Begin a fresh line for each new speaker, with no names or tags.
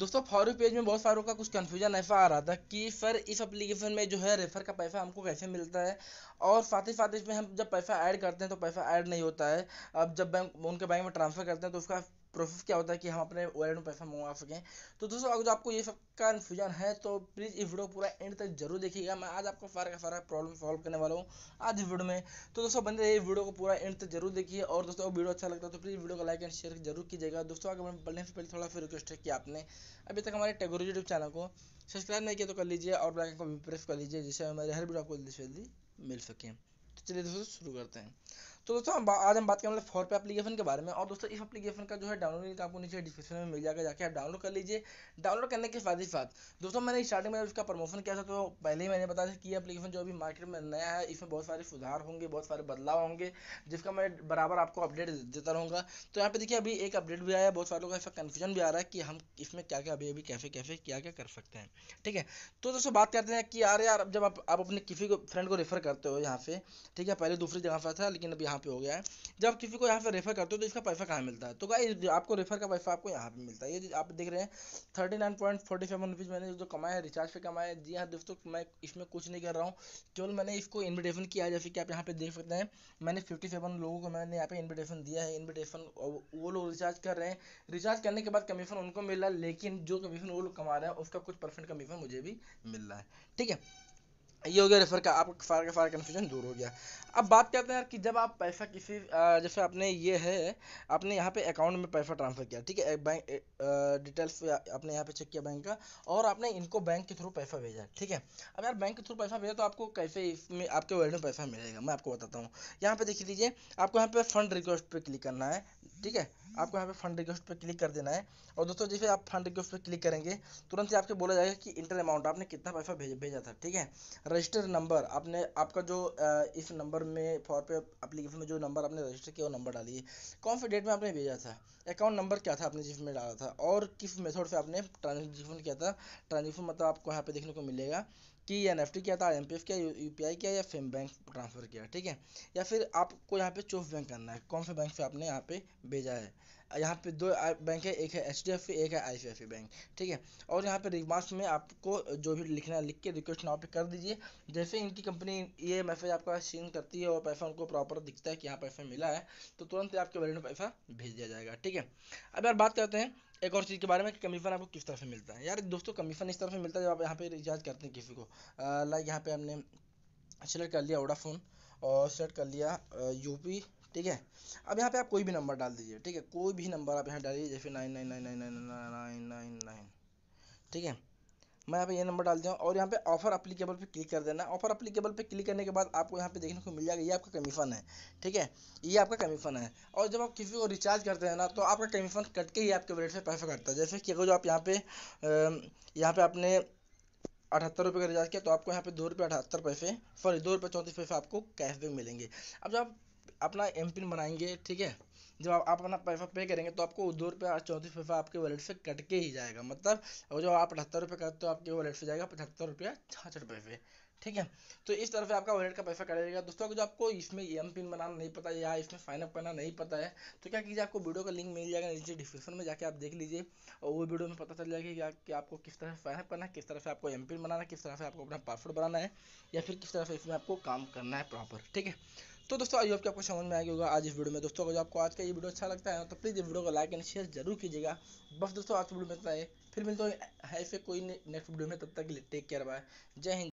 दोस्तों फॉरू पेज में बहुत सारों का कुछ कन्फ्यूजन ऐसा आ रहा था कि सर इस एप्लीकेशन में जो है रेफर का पैसा हमको कैसे मिलता है और साथ ही साथ इसमें हम जब पैसा ऐड करते हैं तो पैसा ऐड नहीं होता है अब जब बैंक उनके बैंक में ट्रांसफ़र करते हैं तो उसका प्रोसेस क्या होता है कि हम अपने वॉलेट में पैसा मंगवा सकें तो दोस्तों अगर आपको ये सब कन्फ्यूजन है तो प्लीज़ इस वीडियो पूरा एंड तक जरूर देखिएगा मैं आज आपको सारा का सारा प्रॉब्लम सॉल्व करने वाला हूँ आज इस वीडियो में तो दोस्तों बंदे ये वीडियो को पूरा एंड तक जरूर देखिए और दोस्तों वीडियो अच्छा लगता है तो प्लीज़ वीडियो को लाइक एंड शेयर जरूर कीजिएगा दोस्तों अगर मैं बढ़ने से पहले थोड़ा सा रिक्वेस्ट है कि आपने अभी तक हमारे टेगोरी यूट्यूब चैनल को सब्सक्राइब नहीं किया तो कर लीजिए और बेलाइकन को भी प्रेस कर लीजिए जिससे हमारे हर वीडियो आपको जल्दी से जल्दी मिल सके तो चलिए दोस्तों शुरू करते हैं तो दोस्तों हम आज हम बात करें फॉर पे एप्लीकेशन के बारे में और दोस्तों इस एप्लीकेशन का जो है डाउनलोड लिंक आपको नीचे डिस्क्रिप्शन में मिल जाएगा जाके आप डाउनलोड कर लीजिए डाउनलोड करने के साथ ही साथ दोस्तों मैंने स्टार्टिंग में इसका प्रमोशन किया था तो पहले ही मैंने बताया था कि ये एप्लीकेशन जो अभी मार्केट में नया है इसमें बहुत सारे सुधार होंगे बहुत सारे बदलाव होंगे जिसका मैं बराबर आपको अपडेट देता रहूँगा तो यहाँ पे देखिए अभी एक अपडेट भी आया है बहुत सारे लोग ऐसा कन्फ्यूजन भी आ रहा है कि हम इसमें क्या क्या अभी अभी कैसे कैसे क्या क्या कर सकते हैं ठीक है तो दोस्तों बात करते हैं कि यार यार जब आप अपने किसी को फ्रेंड को रेफर करते हो यहाँ से ठीक है पहले दूसरी जगह पर था लेकिन अभी यहाँ यहाँ पे हो गया है जब किसी को यहाँ पे रेफर करते हो तो इसका पैसा कहाँ मिलता है तो गाइस आपको रेफर का पैसा आपको यहाँ पे मिलता है ये आप देख रहे हैं thirty nine point forty seven rupees मैंने जो कमाया है रिचार्ज पे कमाया है जी हाँ दोस्तों मैं इसमें कुछ नहीं कर रहा हूँ केवल मैंने इसको इन्विटेशन किया है जैसे कि आप यहाँ पे देख सकते हैं मैंने फिफ्टी सेवन लोगों को मैंने यहाँ पे इन्विटेशन दिया है इन्विटेशन वो लोग रिचार्ज कर रहे हैं रिचार्ज करने के बाद कमीशन उनको मिल रहा है लेकिन जो कमीशन वो लोग कमा रहे हैं उसका कुछ परसेंट कमीशन मुझे भी मिल रहा है ठीक है ये हो गया रेफर का आपका फायर का फायर कन्फ्यूजन दूर हो गया अब बात करते हैं यार कि जब आप पैसा किसी जैसे आपने ये है आपने यहाँ पे अकाउंट में पैसा ट्रांसफ़र किया ठीक है बैंक डिटेल्स आपने यहाँ पे चेक किया बैंक का और आपने इनको बैंक के थ्रू पैसा भेजा ठीक है अब यार बैंक के थ्रू पैसा भेजा तो आपको कैसे इसमें आपके वॉलेट में पैसा मिलेगा मैं आपको बताता हूँ यहाँ पे देख लीजिए आपको यहाँ पे फंड रिक्वेस्ट पर क्लिक करना है ठीक है आपको यहाँ पे फंड रिक्वेस्ट पे क्लिक कर देना है और दोस्तों जैसे आप फंड रिक्वेस्ट पे क्लिक करेंगे तुरंत ही आपके बोला जाएगा कि इंटर अमाउंट आपने कितना पैसा भेज, भेजा था ठीक है रजिस्टर नंबर आपने आपका जो इस नंबर में फॉर पे अप्लीकेशन में जो नंबर आपने रजिस्टर किया वो नंबर डालिए कौन से डेट में आपने भेजा था अकाउंट नंबर क्या था आपने जिसमें डाला था और किस मेथड से आपने ट्रांजेक्शन किया था ट्रांजेक्शन मतलब आपको यहाँ पे देखने को मिलेगा कि एन एफ टी किया था एम पी एफ किया यू पी आई किया या फिर बैंक ट्रांसफ़र किया ठीक है या फिर आपको यहाँ पे चूज बैंक करना है कौन से बैंक से आपने यहाँ पे भेजा है यहाँ पे दो बैंक है एक है एच डी एफ सी एक है आई सी सी बैंक ठीक है और यहाँ पे रिमार्क्स में आपको जो भी लिखना है लिख के रिक्वेस्ट नाव पे कर दीजिए जैसे इनकी कंपनी ये मैसेज आपका सीन करती है और पैसा उनको प्रॉपर दिखता है कि यहाँ पैसा मिला है तो तुरंत आपके वैलेट में पैसा भेज दिया जाएगा ठीक है अब यार बात करते हैं एक और चीज़ के बारे में कमीशन आपको किस तरह से मिलता है यार दोस्तों कमीशन इस तरह से मिलता है जब आप यहाँ पे रिचार्ज करते हैं किसी को लाइक यहाँ पे हमने सेलेक्ट कर लिया वोडाफोन और सेलेक्ट कर लिया यूपी ठीक है अब यहाँ पे आप कोई भी नंबर डाल दीजिए ठीक है कोई भी नंबर आप यहाँ डालिए जैसे nine nine nine nine nine nine nine nine ठीक है मैं यहाँ पे ये नंबर डाल दिया और यहाँ पे ऑफर अप्लीकेबल पे क्लिक कर देना ऑफर अप्लीकेबल पे क्लिक करने के बाद आपको यहाँ पे देखने को मिल जाएगा ये आपका कमीफन है ठीक है ये आपका कमीफन है और जब आप किसी को रिचार्ज करते हैं ना तो आपका कमीफन कट के ही आपके वेट से पैसा कटता है जैसे कि अगर जो आप यहाँ पे यहाँ पे आपने अठहत्तर रुपये का रिचार्ज किया तो आपको यहाँ पे दो रुपये अठहत्तर पैसे सॉरी दो रुपये चौंतीस पैसे आपको कैशबैक मिलेंगे अब जब आप अपना एम पिन बनाएंगे ठीक है जब आप अपना पैसा पे करेंगे तो आपको दो रुपये चौंतीस पैसा आपके वॉलेट से कट के ही जाएगा मतलब और जो आप अठहत्तर रुपये करते हो आपके वॉलेट से जाएगा पचहत्तर रुपया छाछठ पैसे ठीक है तो इस तरह से आपका वॉलेट का पैसा कटेगा दोस्तों अगर जो आपको इसमें एम पिन बनाना नहीं पता या इसमें साइनअप करना नहीं पता है तो क्या कीजिए आपको वीडियो का लिंक मिल जाएगा नीचे डिस्क्रिप्शन में जाके आप देख लीजिए और वो वीडियो में पता चल जाएगा कि आपको किस तरह से साइनअप करना है किस तरह से आपको एम पिन बनाना है किस तरह से आपको अपना पासवर्ड बनाना है या फिर किस तरह से इसमें आपको काम करना है प्रॉपर ठीक है तो दोस्तों आई होप कि आपको समझ में आ गया होगा आज इस वीडियो में दोस्तों अगर आपको आज का ये वीडियो अच्छा लगता है तो प्लीज़ इस वीडियो को लाइक एंड शेयर जरूर कीजिएगा बस दोस्तों आज वीडियो में इतना है फिर मिलते हैं ऐसे कोई नेक्स्ट वीडियो में तब तक के लिए टेक केयर बाय जय हिंद